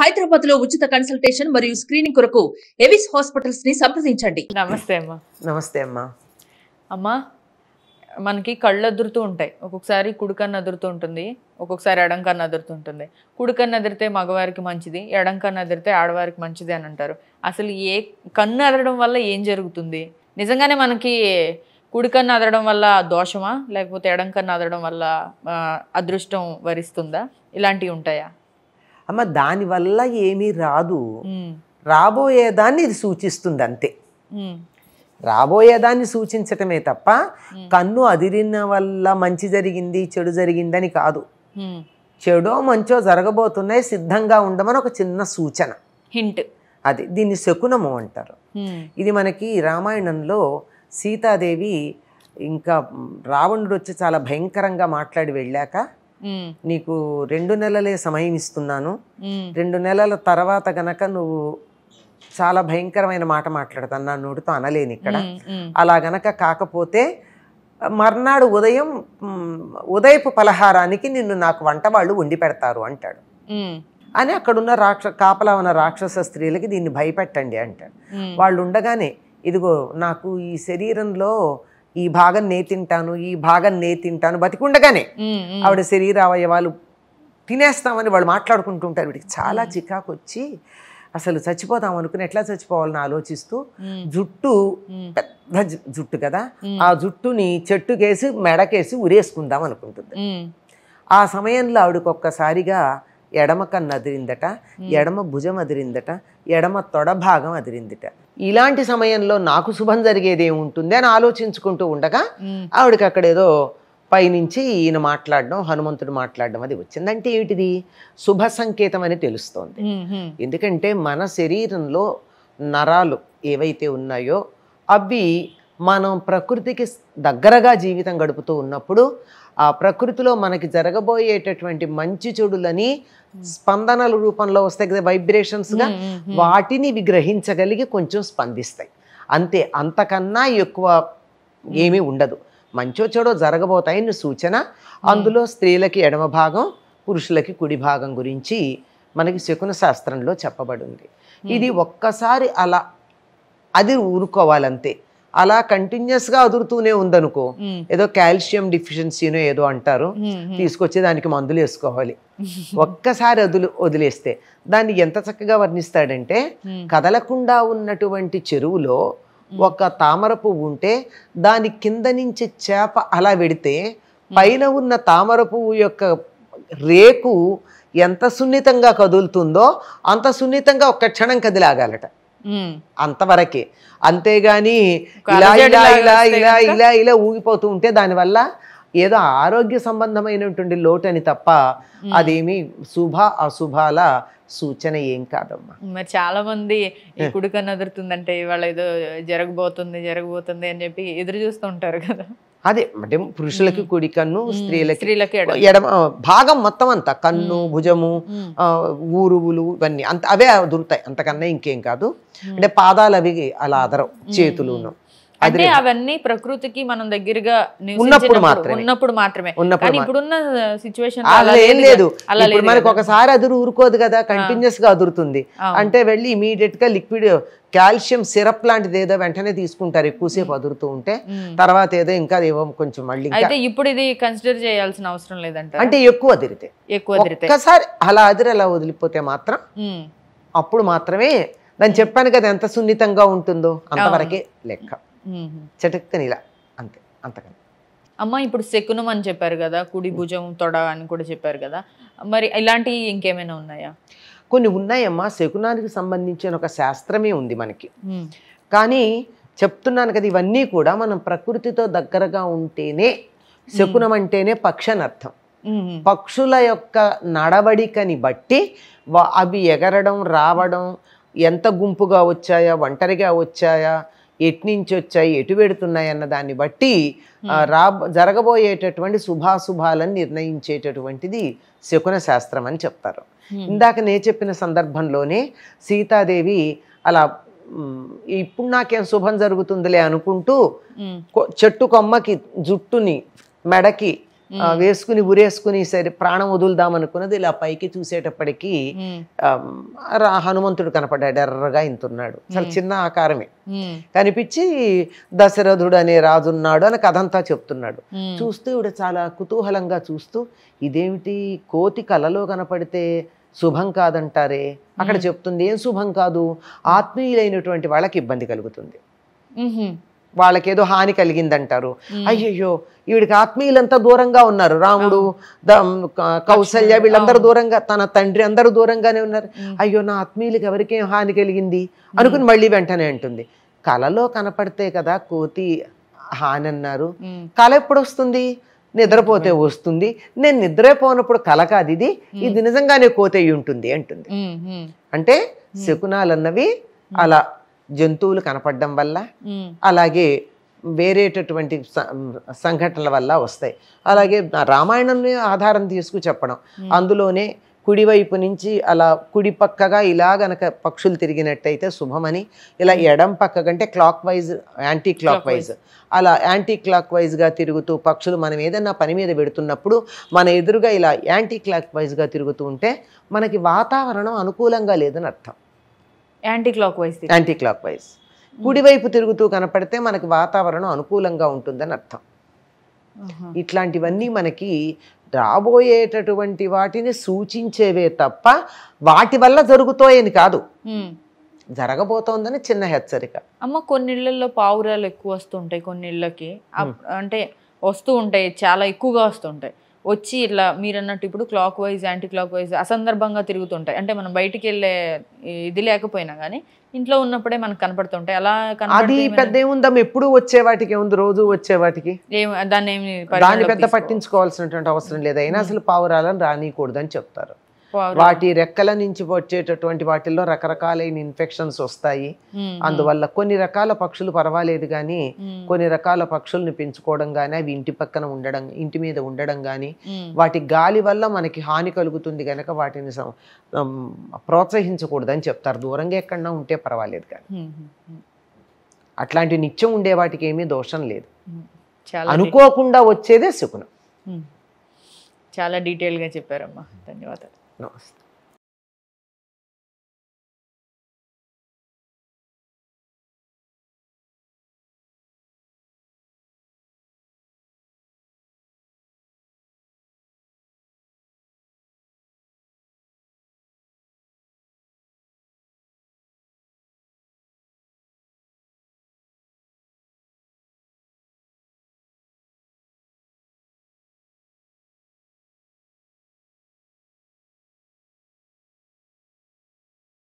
హైదరాబాద్ లో ఉచిత కన్సల్టేషన్ మరియు స్క్రీనింగ్ కొరకు ఎవిస్ హాస్పిటల్స్ ని సంప్రదించండి నమస్తే అమ్మా నమస్తే అమ్మా అమ్మా మనకి కళ్ళు అదురుతూ ఉంటాయి ఒక్కొక్కసారి కుడికన్ను అదురుతూ ఉంటుంది ఒక్కొక్కసారి ఎడంకన్ను అదురుతూ ఉంటుంది కుడికన్ను అదిరితే మగవారికి మంచిది ఎడంకన్ను అదిరితే ఆడవారికి మంచిది అని అంటారు అసలు ఏ కన్ను అదరడం వల్ల ఏం జరుగుతుంది నిజంగానే మనకి కుడికన్ను అదరడం వల్ల దోషమా లేకపోతే ఎడంకన్ను అదరడం వల్ల అదృష్టం వరిస్తుందా ఇలాంటివి ఉంటాయా అమ్మ దానివల్ల ఏమీ రాదు రాబోయేదాన్ని ఇది సూచిస్తుంది అంతే రాబోయేదాన్ని సూచించటమే తప్ప కన్ను అదిరిన వల్ల మంచి జరిగింది చెడు జరిగిందని కాదు చెడో మంచో జరగబోతున్నాయి సిద్ధంగా ఉండమని ఒక చిన్న సూచన హింట్ అది దీన్ని శకునము అంటారు ఇది మనకి రామాయణంలో సీతాదేవి ఇంకా రావణుడు వచ్చి చాలా భయంకరంగా మాట్లాడి వెళ్ళాక నీకు రెండు నెలలే సమయం ఇస్తున్నాను రెండు నెలల తర్వాత గనక నువ్వు చాలా భయంకరమైన మాట మాట్లాడతాను నా నోటితో అనలేను ఇక్కడ అలా గనక కాకపోతే మర్నాడు ఉదయం ఉదయపు పలహారానికి నిన్ను నాకు వంట వాళ్ళు వండి పెడతారు అంటాడు అని అక్కడున్న రాక్ష కాపలా ఉన్న రాక్షస స్త్రీలకి దీన్ని భయపెట్టండి అంటాడు వాళ్ళు ఉండగానే ఇదిగో నాకు ఈ శరీరంలో ఈ భాగం నే తింటాను ఈ భాగం నే తింటాను బతికుండగానే ఆవిడ అవయవాలు తినేస్తామని వాళ్ళు మాట్లాడుకుంటూ ఉంటారు వీడికి చాలా చికాకు వచ్చి అసలు చచ్చిపోదాం అనుకుని ఎట్లా చచ్చిపోవాలని ఆలోచిస్తూ జుట్టు పెద్ద జుట్టు కదా ఆ జుట్టుని చెట్టుకేసి మెడకేసి ఉరేసుకుందాం అనుకుంటుంది ఆ సమయంలో ఆవిడకి ఒక్కసారిగా ఎడమ కన్ను అదిరిందట ఎడమ భుజం అదిరిందట ఎడమ తొడ భాగం అదిరిందిట ఇలాంటి సమయంలో నాకు శుభం జరిగేది ఏముంటుంది అని ఆలోచించుకుంటూ ఉండగా ఆవిడకి అక్కడేదో పైనుంచి ఈయన మాట్లాడడం హనుమంతుడు మాట్లాడడం అది వచ్చిందంటే ఏమిటిది శుభ సంకేతం అని తెలుస్తోంది ఎందుకంటే మన శరీరంలో నరాలు ఏవైతే ఉన్నాయో అవి మనం ప్రకృతికి దగ్గరగా జీవితం గడుపుతూ ఉన్నప్పుడు ఆ ప్రకృతిలో మనకి జరగబోయేటటువంటి మంచి చెడులని స్పందనల రూపంలో వస్తాయి కదా వైబ్రేషన్స్గా వాటిని విగ్రహించగలిగి కొంచెం స్పందిస్తాయి అంతే అంతకన్నా ఎక్కువ ఏమీ ఉండదు మంచో చెడో జరగబోతాయి సూచన అందులో స్త్రీలకి ఎడమ భాగం పురుషులకి కుడి భాగం గురించి మనకి శకున శాస్త్రంలో చెప్పబడింది ఇది ఒక్కసారి అలా అది ఊరుకోవాలంతే అలా కంటిన్యూస్ గా అదురుతూనే ఉందనుకో ఏదో కాల్షియం డిఫిషియన్సీనో ఏదో అంటారు తీసుకొచ్చి దానికి మందులు వేసుకోవాలి ఒక్కసారి వదులు వదిలేస్తే దాన్ని ఎంత చక్కగా వర్ణిస్తాడంటే కదలకుండా ఉన్నటువంటి చెరువులో ఒక తామర పువ్వు ఉంటే దాని కింద నుంచి చేప అలా వెడితే పైన ఉన్న తామర పువ్వు యొక్క రేకు ఎంత సున్నితంగా కదులుతుందో అంత సున్నితంగా ఒక్క క్షణం కదిలాగాలట అంతవరకే అంతేగాని ఇలా ఇలా ఇలా ఇలా ఇలా ఇలా ఊగిపోతూ ఉంటే దానివల్ల ఏదో ఆరోగ్య సంబంధమైనటువంటి లోటు అని తప్ప అదేమి శుభ అశుభాల సూచన ఏం కాదమ్మా మరి చాలా మంది కుడికన్నా ఎదురుతుందంటే ఇవాళ ఏదో జరగబోతుంది జరగబోతుంది అని చెప్పి ఎదురు చూస్తూ ఉంటారు కదా అదే అంటే పురుషులకి కుడి కన్ను స్త్రీలకి ఎడమ భాగం మొత్తం అంతా కన్ను భుజము ఊరువులు ఇవన్నీ అంత అవే దొరుకుతాయి అంతకన్నా ఇంకేం కాదు అంటే పాదాలు అవి అలా అదరం ఉన్నాం అంటే అవన్నీ ప్రకృతికి మనం దగ్గరగా ఉన్నప్పుడు మాత్రమే ఉన్నప్పుడు మాత్రమే ఇప్పుడున్న సిచ్యువేషన్ ఏం లేదు మనకు ఒకసారి అదురు ఊరుకోదు కదా కంటిన్యూస్ గా అదురుతుంది అంటే వెళ్ళి ఇమీడియట్ గా లిక్విడ్ కాల్షియం సిరప్ లాంటిది ఏదో వెంటనే తీసుకుంటారు ఎక్కువసేపు అదురుతూ ఉంటే తర్వాత ఏదో ఇంకా ఏవో కొంచెం మళ్ళీ అయితే ఇప్పుడు ఇది కన్సిడర్ చేయాల్సిన అవసరం లేదంటే అంటే ఎక్కువ అదిరితే ఎక్కువ అదిరితే అలా అదిరి అలా వదిలిపోతే మాత్రం అప్పుడు మాత్రమే నేను చెప్పాను కదా ఎంత సున్నితంగా ఉంటుందో అంతవరకే లెక్క చటక్కని ఇలా అంతే అంతకని అమ్మ ఇప్పుడు శకునం అని చెప్పారు కదా కుడి భుజం తొడ అని కూడా చెప్పారు కదా మరి ఇలాంటివి ఇంకేమైనా ఉన్నాయా కొన్ని ఉన్నాయమ్మా శకునానికి సంబంధించిన ఒక శాస్త్రమే ఉంది మనకి కానీ చెప్తున్నాను కదా ఇవన్నీ కూడా మనం ప్రకృతితో దగ్గరగా ఉంటేనే శకునం అంటేనే పక్ష అర్థం పక్షుల యొక్క నడవడికని బట్టి అవి ఎగరడం రావడం ఎంత గుంపుగా వచ్చాయా ఒంటరిగా వచ్చాయా ఎట్నుంచి వచ్చాయి ఎటు పెడుతున్నాయి అన్న దాన్ని బట్టి రా జరగబోయేటటువంటి శుభాశుభాలను నిర్ణయించేటటువంటిది శకున శాస్త్రం అని చెప్తారు ఇందాక నే చెప్పిన సందర్భంలోనే సీతాదేవి అలా ఇప్పుడు నాకేం శుభం జరుగుతుందిలే అనుకుంటూ చెట్టు కొమ్మకి జుట్టుని మెడకి వేసుకుని ఉరేసుకుని సరే ప్రాణం వదులుదామనుకున్నది ఇలా పైకి చూసేటప్పటికీ హనుమంతుడు కనపడ్డాడు ఎర్రగా ఇంతున్నాడు చాలా చిన్న ఆకారమే కనిపించి దశరథుడు అనే రాజున్నాడు అని కథంతా చెప్తున్నాడు చూస్తూ ఇవిడ చాలా కుతూహలంగా చూస్తూ ఇదేమిటి కోతి కలలో కనపడితే శుభం కాదంటారే అక్కడ చెప్తుంది ఏం శుభం కాదు ఆత్మీయులైనటువంటి వాళ్ళకి ఇబ్బంది కలుగుతుంది వాళ్ళకేదో హాని కలిగిందంటారు అయ్యయ్యో ఈవిడికి ఆత్మీయులంతా దూరంగా ఉన్నారు రాముడు కౌసల్య వీళ్ళందరూ దూరంగా తన తండ్రి అందరూ దూరంగానే ఉన్నారు అయ్యో నా ఆత్మీయులకి ఎవరికేం హాని కలిగింది అనుకుని మళ్ళీ వెంటనే అంటుంది కలలో కనపడితే కదా కోతి హాని అన్నారు కళ ఎప్పుడు వస్తుంది నిద్రపోతే వస్తుంది నేను నిద్రపోనప్పుడు కల కాదు ఇది ఇది నిజంగానే కోతయి ఉంటుంది అంటుంది అంటే అన్నవి అలా జంతువులు కనపడడం వల్ల అలాగే వేరేటటువంటి సంఘటనల వల్ల వస్తాయి అలాగే రామాయణం ఆధారం తీసుకు చెప్పడం అందులోనే కుడివైపు నుంచి అలా కుడి పక్కగా ఇలా గనక పక్షులు తిరిగినట్టయితే శుభమని ఇలా ఎడం పక్క కంటే clockwise anti clockwise అలా యాంటీ క్లాక్ వైజ్గా తిరుగుతూ పక్షులు మనం ఏదైనా పని మీద పెడుతున్నప్పుడు మన ఎదురుగా ఇలా యాంటీ క్లాక్ వైజ్గా తిరుగుతూ ఉంటే మనకి వాతావరణం అనుకూలంగా లేదని అర్థం anti clockwise anti clockwise కుడివైపు తిరుగుతూ కనపడితే మనకి వాతావరణం అనుకూలంగా ఉంటుందని అర్థం ఇట్లాంటివన్నీ మనకి రాబోయేటటువంటి వాటిని సూచించేవే తప్ప వాటి వల్ల జరుగుతాయని కాదు జరగబోతోందని చిన్న హెచ్చరిక అమ్మ కొన్నిళ్ళల్లో పావురాలు ఎక్కువ వస్తుంటాయి కొన్నిళ్ళకి అంటే వస్తూ ఉంటాయి చాలా ఎక్కువగా వస్తుంటాయి వచ్చి ఇట్లా మీరు అన్నట్టు ఇప్పుడు clockwise anti clockwise అసందర్భంగా తిరుగుతుంటాయి అంటే మనం బయటికి వెళ్ళే ఇది లేకపోయినా కానీ ఇంట్లో ఉన్నప్పుడే మనకు కనపడుతుంటాయి అలా అది పెద్ద ఏముందా ఎప్పుడు వచ్చే వాటికి ఏముంది రోజు వచ్చే వాటికి దాన్ని దాన్ని పెద్ద పట్టించుకోవాల్సినటువంటి అవసరం లేదు అయినా అసలు పావురాలను అని చెప్తారు వాటి రెక్కల నుంచి వచ్చేటటువంటి వాటిల్లో రకరకాలైన ఇన్ఫెక్షన్స్ వస్తాయి అందువల్ల కొన్ని రకాల పక్షులు పర్వాలేదు కానీ కొన్ని రకాల పక్షుల్ని పెంచుకోవడం కానీ అవి ఇంటి పక్కన ఉండడం ఇంటి మీద ఉండడం కానీ వాటి గాలి వల్ల మనకి హాని కలుగుతుంది కనుక వాటిని ప్రోత్సహించకూడదని చెప్తారు దూరంగా ఎక్కడన్నా ఉంటే పర్వాలేదు కానీ అట్లాంటి నిత్యం ఉండే వాటికి ఏమీ దోషం లేదు అనుకోకుండా వచ్చేదే శకునం చాలా డీటెయిల్గా చెప్పారమ్మా ధన్యవాదాలు No,